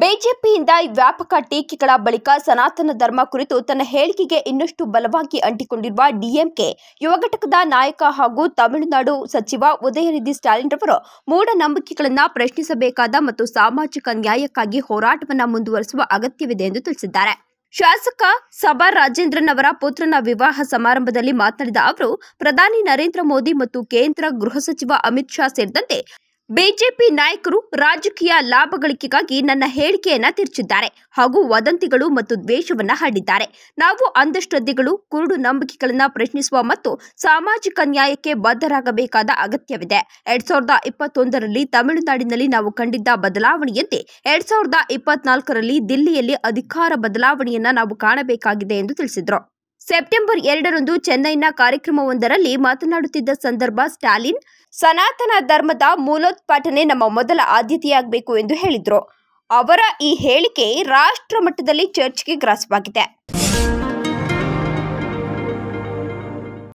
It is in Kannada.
ಬಿಜೆಪಿಯಿಂದ ವ್ಯಾಪಕ ಟೀಕೆಗಳ ಬಳಿಕ ಸನಾತನ ಧರ್ಮ ಕುರಿತು ತನ್ನ ಹೇಳಿಕೆಗೆ ಇನ್ನಷ್ಟು ಬಲವಾಗಿ ಅಂಟಿಕೊಂಡಿರುವ ಡಿಎಂಕೆ ಯುವ ಘಟಕದ ನಾಯಕ ಹಾಗೂ ತಮಿಳುನಾಡು ಸಚಿವ ಉದಯನಿಧಿ ಸ್ಟಾಲಿನ್ ರವರು ಮೂಢನಂಬಿಕೆಗಳನ್ನು ಪ್ರಶ್ನಿಸಬೇಕಾದ ಮತ್ತು ಸಾಮಾಜಿಕ ನ್ಯಾಯಕ್ಕಾಗಿ ಹೋರಾಟವನ್ನು ಮುಂದುವರಿಸುವ ಅಗತ್ಯವಿದೆ ಎಂದು ತಿಳಿಸಿದ್ದಾರೆ ಶಾಸಕ ಸಭಾ ರಾಜೇಂದ್ರನ್ ಅವರ ಪುತ್ರನ ವಿವಾಹ ಸಮಾರಂಭದಲ್ಲಿ ಮಾತನಾಡಿದ ಅವರು ಪ್ರಧಾನಿ ನರೇಂದ್ರ ಮೋದಿ ಮತ್ತು ಕೇಂದ್ರ ಗೃಹ ಸಚಿವ ಅಮಿತ್ ಶಾ ಸೇರಿದಂತೆ ಬಿಜೆಪಿ ನಾಯಕರು ರಾಜಕೀಯ ಲಾಭಗಳಿಕೆಗಾಗಿ ನನ್ನ ಹೇಳಿಕೆಯನ್ನ ತಿರುಚಿದ್ದಾರೆ ಹಾಗೂ ವದಂತಿಗಳು ಮತ್ತು ದ್ವೇಷವನ್ನ ಹಾಡಿದ್ದಾರೆ ನಾವು ಅಂಧಶ್ರದ್ಧೆಗಳು ಕುರುಡು ನಂಬಿಕೆಗಳನ್ನು ಪ್ರಶ್ನಿಸುವ ಮತ್ತು ಸಾಮಾಜಿಕ ನ್ಯಾಯಕ್ಕೆ ಬದ್ಧರಾಗಬೇಕಾದ ಅಗತ್ಯವಿದೆ ಎರಡ್ ಸಾವಿರದ ಇಪ್ಪತ್ತೊಂದರಲ್ಲಿ ತಮಿಳುನಾಡಿನಲ್ಲಿ ನಾವು ಕಂಡಿದ್ದ ಬದಲಾವಣೆಯಂತೆ ಎರಡ್ ಸಾವಿರದ ಇಪ್ಪತ್ನಾಲ್ಕರಲ್ಲಿ ದಿಲ್ಲಿಯಲ್ಲಿ ಅಧಿಕಾರ ಬದಲಾವಣೆಯನ್ನ ನಾವು ಕಾಣಬೇಕಾಗಿದೆ ಎಂದು ತಿಳಿಸಿದರು ಸೆಪ್ಟೆಂಬರ್ ಎರಡರಂದು ಚೆನ್ನೈನ ಕಾರ್ಯಕ್ರಮವೊಂದರಲ್ಲಿ ಮಾತನಾಡುತ್ತಿದ್ದ ಸಂದರ್ಭ ಸ್ಟಾಲಿನ್ ಸನಾತನ ಧರ್ಮದ ಮೂಲೋತ್ಪಾಟನೆ ನಮ್ಮ ಮೊದಲ ಆದ್ಯತೆಯಾಗಬೇಕು ಎಂದು ಹೇಳಿದರು ಅವರ ಈ ಹೇಳಿಕೆ ರಾಷ್ಟ್ರ ಮಟ್ಟದಲ್ಲಿ ಚರ್ಚೆಗೆ ಗ್ರಾಸವಾಗಿದೆ